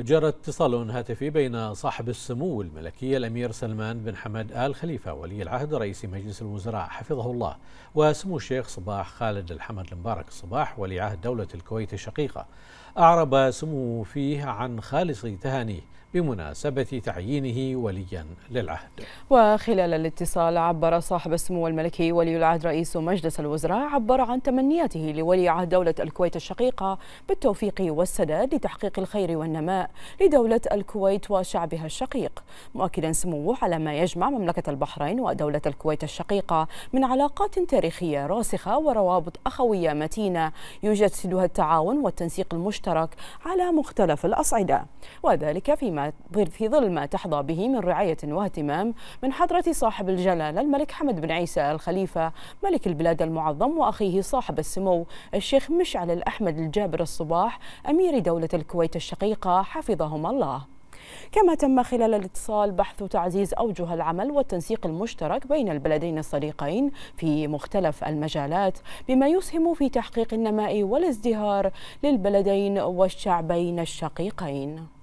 جرى اتصال هاتفي بين صاحب السمو الملكي الأمير سلمان بن حمد آل خليفة ولي العهد رئيس مجلس الوزراء حفظه الله وسمو الشيخ صباح خالد الحمد المبارك الصباح ولي عهد دولة الكويت الشقيقة أعرب سمو فيه عن خالص تهانيه بمناسبة تعيينه وليا للعهد وخلال الاتصال عبر صاحب السمو الملكي ولي العهد رئيس مجلس الوزراء عبر عن تمنياته لولي عهد دولة الكويت الشقيقة بالتوفيق والسداد لتحقيق الخير والنماء لدولة الكويت وشعبها الشقيق مؤكدا سموه على ما يجمع مملكة البحرين ودولة الكويت الشقيقة من علاقات تاريخية راسخة وروابط أخوية متينة يجسدها التعاون والتنسيق المشترك على مختلف الأصعدة وذلك فيما في ظل ما تحظى به من رعاية واهتمام من حضرة صاحب الجلالة الملك حمد بن عيسى الخليفة ملك البلاد المعظم وأخيه صاحب السمو الشيخ مشعل الأحمد الجابر الصباح أمير دولة الكويت الشقيقة حفظهما الله كما تم خلال الاتصال بحث تعزيز أوجه العمل والتنسيق المشترك بين البلدين الصديقين في مختلف المجالات بما يسهم في تحقيق النماء والازدهار للبلدين والشعبين الشقيقين